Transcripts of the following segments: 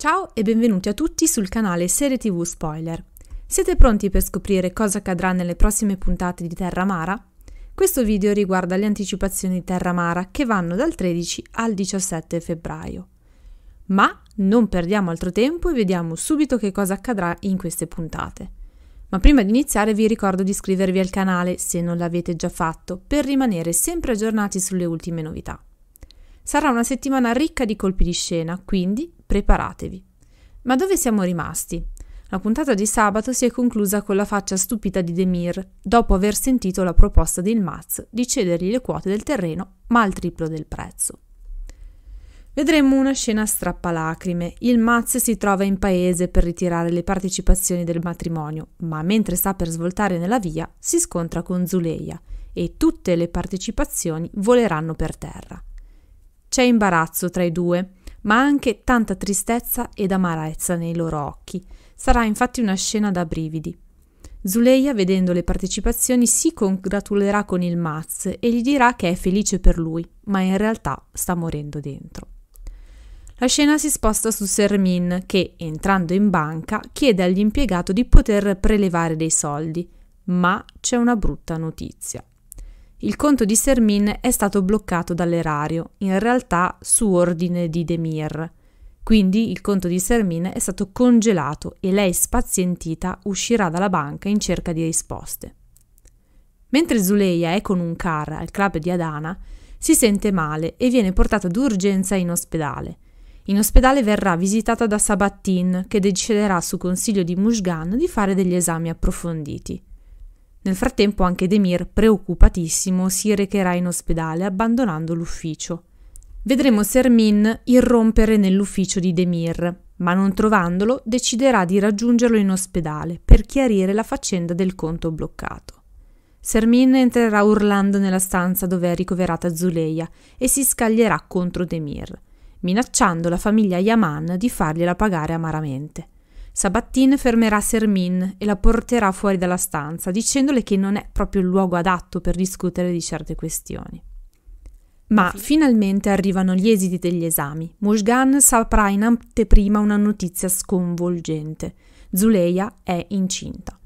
Ciao e benvenuti a tutti sul canale Serie TV Spoiler. Siete pronti per scoprire cosa accadrà nelle prossime puntate di Terra Mara? Questo video riguarda le anticipazioni di Terra Mara che vanno dal 13 al 17 febbraio. Ma non perdiamo altro tempo e vediamo subito che cosa accadrà in queste puntate. Ma prima di iniziare vi ricordo di iscrivervi al canale se non l'avete già fatto per rimanere sempre aggiornati sulle ultime novità. Sarà una settimana ricca di colpi di scena, quindi preparatevi. Ma dove siamo rimasti? La puntata di sabato si è conclusa con la faccia stupita di Demir, dopo aver sentito la proposta del Maz di cedergli le quote del terreno, ma al triplo del prezzo. Vedremo una scena strappalacrime. Il Maz si trova in paese per ritirare le partecipazioni del matrimonio, ma mentre sta per svoltare nella via si scontra con Zuleia e tutte le partecipazioni voleranno per terra. C'è imbarazzo tra i due ma anche tanta tristezza ed amarezza nei loro occhi. Sarà infatti una scena da brividi. Zuleia, vedendo le partecipazioni, si congratulerà con il Maz e gli dirà che è felice per lui, ma in realtà sta morendo dentro. La scena si sposta su Sermin che, entrando in banca, chiede all'impiegato di poter prelevare dei soldi, ma c'è una brutta notizia. Il conto di Sermin è stato bloccato dall'erario, in realtà su ordine di Demir. Quindi il conto di Sermin è stato congelato e lei, spazientita, uscirà dalla banca in cerca di risposte. Mentre Zuleia è con un car al club di Adana, si sente male e viene portata d'urgenza in ospedale. In ospedale verrà visitata da Sabattin, che deciderà su consiglio di Mushgan di fare degli esami approfonditi. Nel frattempo anche Demir, preoccupatissimo, si recherà in ospedale abbandonando l'ufficio. Vedremo Sermin irrompere nell'ufficio di Demir, ma non trovandolo deciderà di raggiungerlo in ospedale per chiarire la faccenda del conto bloccato. Sermin entrerà urlando nella stanza dove è ricoverata Zuleia e si scaglierà contro Demir, minacciando la famiglia Yaman di fargliela pagare amaramente. Sabattine fermerà Sermin e la porterà fuori dalla stanza, dicendole che non è proprio il luogo adatto per discutere di certe questioni. Ma finalmente arrivano gli esiti degli esami. Mushgan saprà in anteprima una notizia sconvolgente. Zuleia è incinta.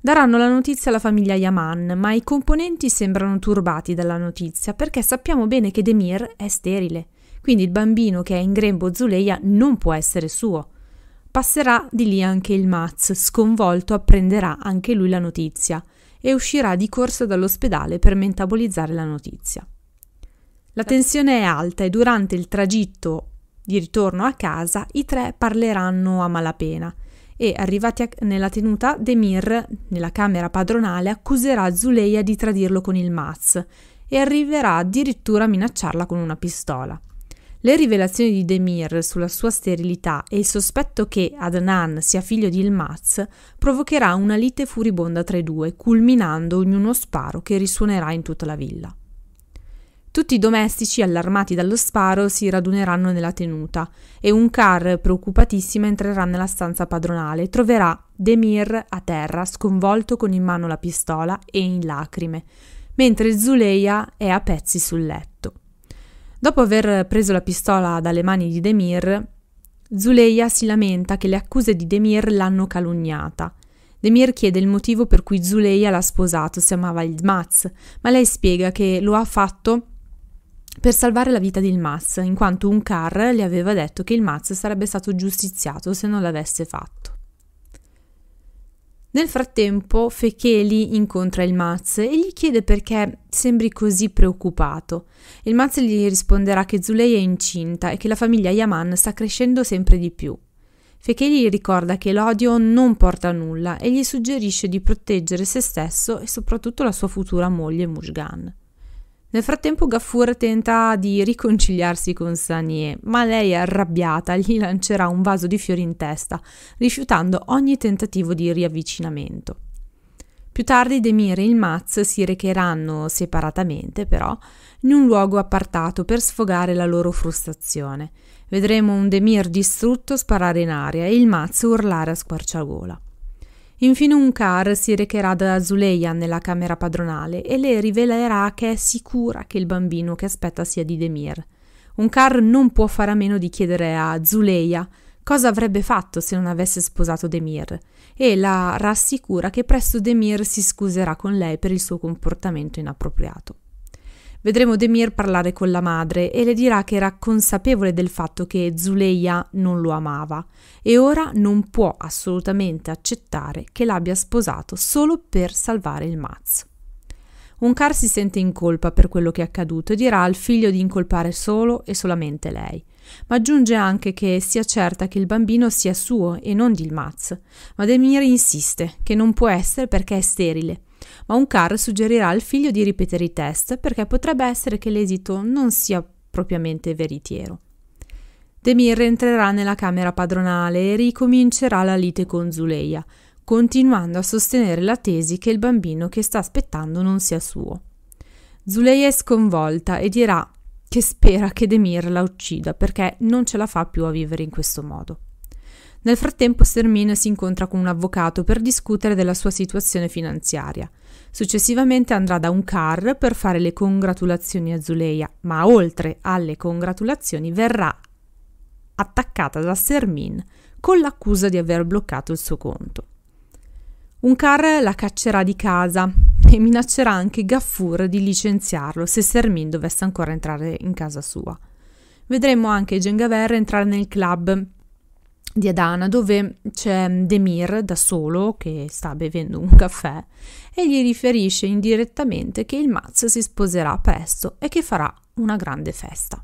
Daranno la notizia alla famiglia Yaman, ma i componenti sembrano turbati dalla notizia perché sappiamo bene che Demir è sterile. Quindi il bambino che è in grembo Zuleia non può essere suo. Passerà di lì anche il Maz, sconvolto apprenderà anche lui la notizia e uscirà di corsa dall'ospedale per metabolizzare la notizia. La tensione è alta e durante il tragitto di ritorno a casa i tre parleranno a malapena e arrivati a, nella tenuta, Demir, nella camera padronale, accuserà Zuleia di tradirlo con il Maz e arriverà addirittura a minacciarla con una pistola. Le rivelazioni di Demir sulla sua sterilità e il sospetto che Adnan sia figlio di Ilmaz provocherà una lite furibonda tra i due, culminando in uno sparo che risuonerà in tutta la villa. Tutti i domestici, allarmati dallo sparo, si raduneranno nella tenuta e un car, preoccupatissima, entrerà nella stanza padronale e troverà Demir a terra, sconvolto con in mano la pistola e in lacrime, mentre Zuleia è a pezzi sul letto. Dopo aver preso la pistola dalle mani di Demir, Zuleia si lamenta che le accuse di Demir l'hanno calunniata. Demir chiede il motivo per cui Zuleia l'ha sposato, si amava il Maz, ma lei spiega che lo ha fatto per salvare la vita di Ilmaz, in quanto un car le aveva detto che il Maz sarebbe stato giustiziato se non l'avesse fatto. Nel frattempo Fecheli incontra il Maz e gli chiede perché sembri così preoccupato. Il Maz gli risponderà che Zulei è incinta e che la famiglia Yaman sta crescendo sempre di più. Fecheli ricorda che l'odio non porta a nulla e gli suggerisce di proteggere se stesso e soprattutto la sua futura moglie Mushgan. Nel frattempo Gaffur tenta di riconciliarsi con Sanie, ma lei è arrabbiata, gli lancerà un vaso di fiori in testa, rifiutando ogni tentativo di riavvicinamento. Più tardi Demir e il Maz si recheranno separatamente, però, in un luogo appartato per sfogare la loro frustrazione. Vedremo un Demir distrutto sparare in aria e il Maz urlare a squarciagola. Infine un car si recherà da Zuleia nella camera padronale e le rivelerà che è sicura che il bambino che aspetta sia di Demir. Un car non può fare a meno di chiedere a Zuleia cosa avrebbe fatto se non avesse sposato Demir e la rassicura che presto Demir si scuserà con lei per il suo comportamento inappropriato. Vedremo Demir parlare con la madre e le dirà che era consapevole del fatto che Zuleia non lo amava e ora non può assolutamente accettare che l'abbia sposato solo per salvare il mazzo. Unkar si sente in colpa per quello che è accaduto e dirà al figlio di incolpare solo e solamente lei, ma aggiunge anche che sia certa che il bambino sia suo e non di Ilmaz. Ma Demir insiste che non può essere perché è sterile ma un CAR suggerirà al figlio di ripetere i test perché potrebbe essere che l'esito non sia propriamente veritiero. Demir entrerà nella camera padronale e ricomincerà la lite con Zuleia, continuando a sostenere la tesi che il bambino che sta aspettando non sia suo. Zuleia è sconvolta e dirà che spera che Demir la uccida perché non ce la fa più a vivere in questo modo. Nel frattempo Sterminio si incontra con un avvocato per discutere della sua situazione finanziaria. Successivamente andrà da un car per fare le congratulazioni a Zuleia, ma oltre alle congratulazioni verrà attaccata da Sermin con l'accusa di aver bloccato il suo conto. Un car la caccerà di casa e minaccerà anche Gaffur di licenziarlo se Sermin dovesse ancora entrare in casa sua. Vedremo anche Gengaver entrare nel club di Adana dove c'è Demir da solo che sta bevendo un caffè e gli riferisce indirettamente che il Maz si sposerà presto e che farà una grande festa.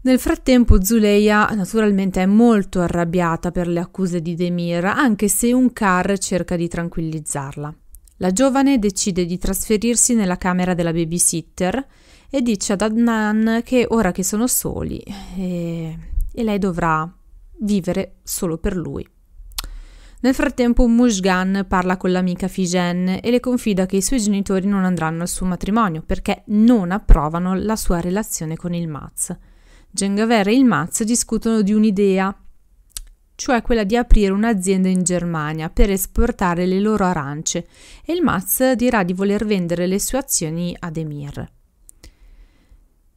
Nel frattempo Zuleia naturalmente è molto arrabbiata per le accuse di Demir, anche se un car cerca di tranquillizzarla. La giovane decide di trasferirsi nella camera della babysitter e dice ad Adnan che ora che sono soli eh, e lei dovrà vivere solo per lui. Nel frattempo Mushgan parla con l'amica Figen e le confida che i suoi genitori non andranno al suo matrimonio perché non approvano la sua relazione con il Maz. Gengaver e il Maz discutono di un'idea, cioè quella di aprire un'azienda in Germania per esportare le loro arance e il Maz dirà di voler vendere le sue azioni ad Emir.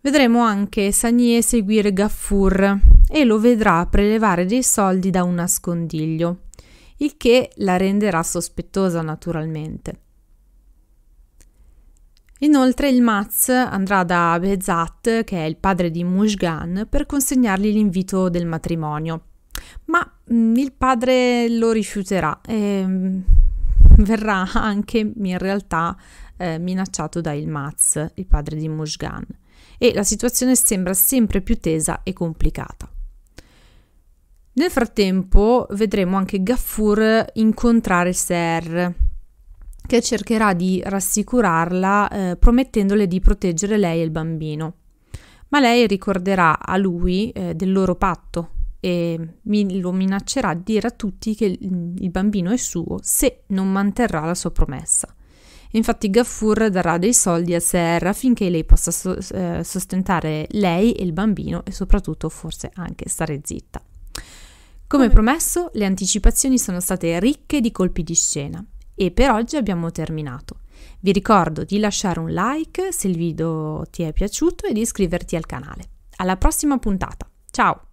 Vedremo anche Sagnier seguire Gaffur e lo vedrà prelevare dei soldi da un nascondiglio, il che la renderà sospettosa naturalmente. Inoltre il Maz andrà da Bezat, che è il padre di Mushgan, per consegnargli l'invito del matrimonio. Ma mh, mm, il padre lo rifiuterà e mh, mm, verrà anche in realtà eh, minacciato da il Maz, il padre di Mushgan e la situazione sembra sempre più tesa e complicata. Nel frattempo vedremo anche Gaffur incontrare Ser, che cercherà di rassicurarla eh, promettendole di proteggere lei e il bambino. Ma lei ricorderà a lui eh, del loro patto e lo minaccerà di dire a tutti che il bambino è suo se non manterrà la sua promessa. Infatti Gaffur darà dei soldi a Seher affinché lei possa so- eh, sostentare lei e il bambino e soprattutto forse anche stare zitta. Come promesso, le anticipazioni sono state ricche di colpi di scena e per oggi abbiamo terminato. Vi ricordo di lasciare un like se il video ti è piaciuto e di iscriverti al canale. Alla prossima puntata. Ciao!